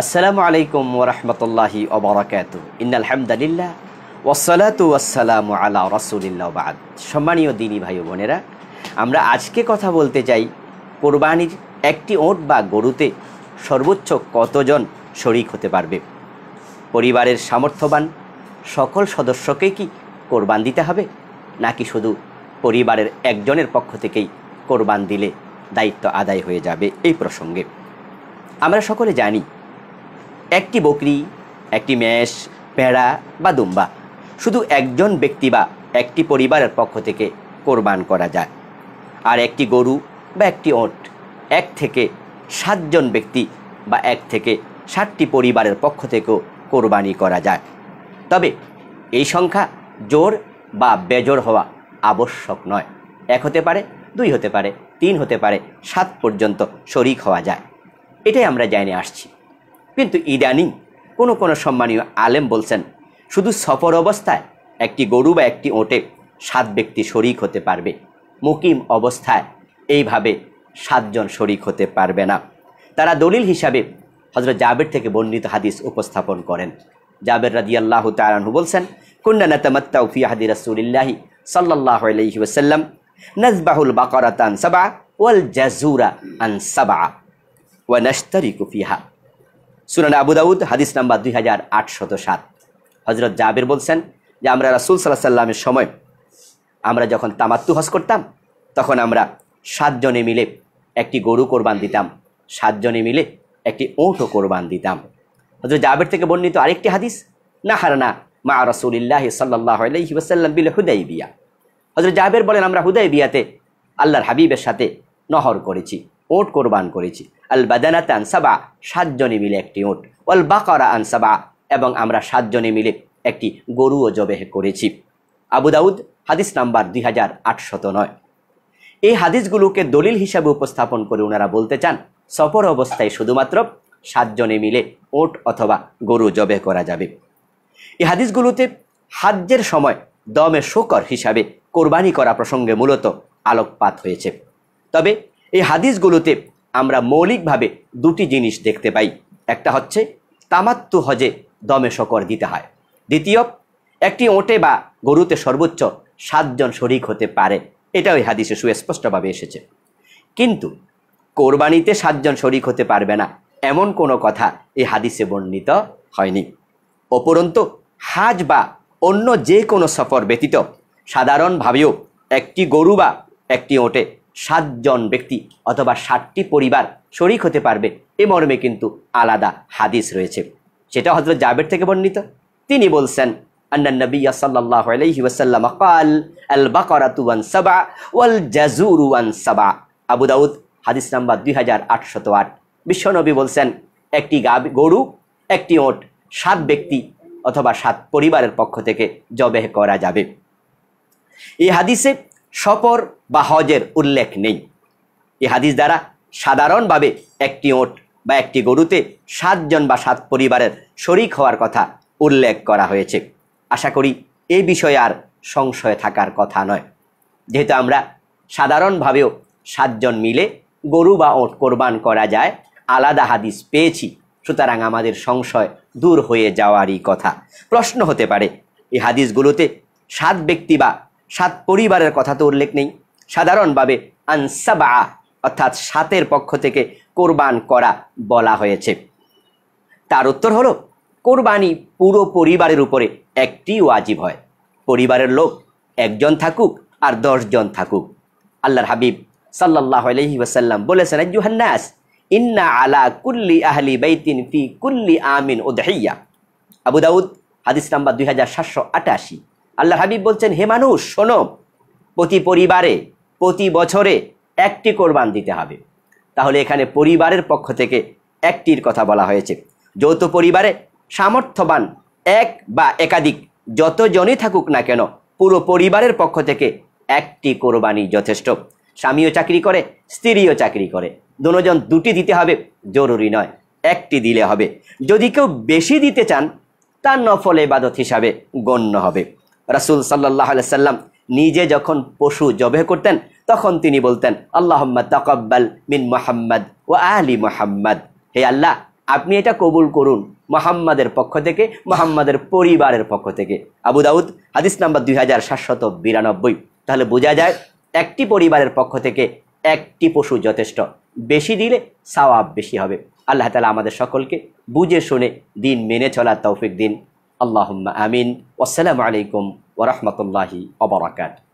আসসালামু আলাইকুম ওরহমতুল্লাহি ওবরাকাত ইন্নালহামদালিল্লাহ ওসলাতু আসসালাম আলা রসুলিল্লাবাদ সম্মানীয় দিনী ভাই বোনেরা আমরা আজকে কথা বলতে চাই কোরবানির একটি ওট বা গরুতে সর্বোচ্চ কতজন শরিক হতে পারবে পরিবারের সামর্থ্যবান সকল সদস্যকে কি কোরবান দিতে হবে নাকি শুধু পরিবারের একজনের পক্ষ থেকেই কোরবান দিলে দায়িত্ব আদায় হয়ে যাবে এই প্রসঙ্গে আমরা সকলে জানি একটি বকরি একটি মেষ ভেড়া বা দুম্বা শুধু একজন ব্যক্তি বা একটি পরিবারের পক্ষ থেকে কোরবান করা যায় আর একটি গরু বা একটি ওট এক থেকে সাতজন ব্যক্তি বা এক থেকে ষাটটি পরিবারের পক্ষ থেকেও কোরবানি করা যায় তবে এই সংখ্যা জোর বা বেজোর হওয়া আবশ্যক নয় এক হতে পারে দুই হতে পারে তিন হতে পারে সাত পর্যন্ত শরিক হওয়া যায় এটাই আমরা জানে আসছি কিন্তু ইদানিং কোনো কোনো সম্মানীয় আলেম বলছেন শুধু সফর অবস্থায় একটি গরু বা একটি ওঁটে সাত ব্যক্তি শরিক হতে পারবে মুকিম অবস্থায় এইভাবে সাতজন শরিক হতে পারবে না তারা দলিল হিসাবে হজরত জাবের থেকে বর্ণিত হাদিস উপস্থাপন করেন জাবের রাজি আল্লাহ বলছেন বলছেন কুন্না উফি হাদি রাসুলিল্লাহি সাল্লাহ আলহি ওসাল্লাম নজবাহুল বাকরাতান সাবা ওয়াল জাজুরা আন সাবা ওয়া নস্তারিকু কুফিহা সুনান আবু দাউদ হাদিস নাম্বার দুই হাজার আটশত সাত হজরত জাবির বলছেন যে আমরা রাসুল সাল্লাহ সাল্লামের সময় আমরা যখন তামাত্তু হজ করতাম তখন আমরা সাতজনে মিলে একটি গরু কোরবান দিতাম সাতজনে মিলে একটি ওঁটও কোরবান দিতাম হজরত জাবের থেকে বর্ণিত আরেকটি হাদিস না হারানা মা রসুলিল্লাহ সাল্লাহ আলহি বিল হুদাই বিয়া হজরত জাবের বলেন আমরা হুদাই বিয়াতে আল্লাহর হাবিবের সাথে নহর করেছি ওট কোরবান করেছি আল বাদানাতে আনসাবা সাতজনে মিলে একটি ওট অল বাকরা আনসাবা এবং আমরা সাতজনে মিলে একটি গরুও জবেহ করেছি আবু দাউদ হাদিস নাম্বার দুই হাজার আটশত নয় এই হাদিসগুলোকে দলিল হিসাবে উপস্থাপন করে ওনারা বলতে চান সফর অবস্থায় শুধুমাত্র সাতজনে মিলে ওট অথবা গরু জবে করা যাবে এই হাদিসগুলোতে হাজ্যের সময় দমে শোকর হিসাবে কোরবানি করা প্রসঙ্গে মূলত আলোকপাত হয়েছে তবে এই হাদিসগুলোতে আমরা মৌলিকভাবে দুটি জিনিস দেখতে পাই একটা হচ্ছে তামাত্তু হজে দমে শকর দিতে হয় দ্বিতীয় একটি ওটে বা গরুতে সর্বোচ্চ সাতজন শরিক হতে পারে এটা ওই হাদিসে সুস্পষ্টভাবে এসেছে কিন্তু কোরবানিতে সাতজন শরিক হতে পারবে না এমন কোনো কথা এই হাদিসে বর্ণিত হয়নি অপরন্ত হাজ বা অন্য যে কোনো সফর ব্যতীত সাধারণভাবেও একটি গরু বা একটি ওটে সাতজন ব্যক্তি অথবা ষাটটি পরিবার শরিক হতে পারবে এ মর্মে কিন্তু আলাদা হাদিস রয়েছে সেটা হজরত জাবের থেকে বর্ণিত তিনি বলছেন আবু হাদিস নাম্বার দুই হাজার আট বিশ্বনবী বলছেন একটি গরু একটি ওট সাত ব্যক্তি অথবা সাত পরিবারের পক্ষ থেকে জবেহ করা যাবে এই হাদিসে সফর বা হজের উল্লেখ নেই এ হাদিস দ্বারা সাধারণভাবে একটি ওট বা একটি গরুতে সাতজন বা সাত পরিবারের শরিক হওয়ার কথা উল্লেখ করা হয়েছে আশা করি এ বিষয়ে আর সংশয় থাকার কথা নয় যেহেতু আমরা সাধারণভাবেও সাতজন মিলে গরু বা ওট কোরবান করা যায় আলাদা হাদিস পেয়েছি সুতরাং আমাদের সংশয় দূর হয়ে যাওয়ারই কথা প্রশ্ন হতে পারে এই হাদিসগুলোতে সাত ব্যক্তি বা সাত পরিবারের কথা তো উল্লেখ নেই সাধারণভাবে আনসাবা অর্থাৎ সাতের পক্ষ থেকে কোরবান করা বলা হয়েছে তার উত্তর হলো কোরবানি পুরো পরিবারের উপরে একটি ওয়াজিব হয় পরিবারের লোক একজন থাকুক আর দশজন থাকুক আল্লাহর হাবিব সাল্লাহ আলহি বলেছেন জুহান্নাস ইন্না আলা কুল্লি আহলি বৈতিন ফি কুল্লি আমিন ও আবু দাউদ হাদিস নাম্বার দুই হাজার সাতশো আটাশি আল্লাহ হাবিব বলছেন হে মানুষ শোনো প্রতি পরিবারে প্রতি বছরে একটি কোরবান দিতে হবে তাহলে এখানে পরিবারের পক্ষ থেকে একটির কথা বলা হয়েছে যৌথ পরিবারে সামর্থ্যবান এক বা একাধিক যতজনই থাকুক না কেন পুরো পরিবারের পক্ষ থেকে একটি কোরবানি যথেষ্ট স্বামীও চাকরি করে স্ত্রীও চাকরি করে দুজন দুটি দিতে হবে জরুরি নয় একটি দিলে হবে যদি কেউ বেশি দিতে চান তা নফল এবাদত হিসাবে গণ্য হবে রাসুল সাল্লাহ সাল্লাম নিজে যখন পশু জবে করতেন তখন তিনি বলতেন আল্লাহ তকব্বাল মিন মোহাম্মদ ও আলী মোহাম্মদ হে আল্লাহ আপনি এটা কবুল করুন মোহাম্মদের পক্ষ থেকে মোহাম্মদের পরিবারের পক্ষ থেকে আবু দাউদ হাদিস নাম্বার দুই হাজার সাতশত বিরানব্বই তাহলে বোঝা যায় একটি পরিবারের পক্ষ থেকে একটি পশু যথেষ্ট বেশি দিলে সাওয়াব বেশি হবে আল্লাহ তালা আমাদের সকলকে বুঝে শুনে দিন মেনে চলার তৌফিক দিন আল্লাহ আমিন আসসালামু আলাইকুম ورحمة الله وبركاته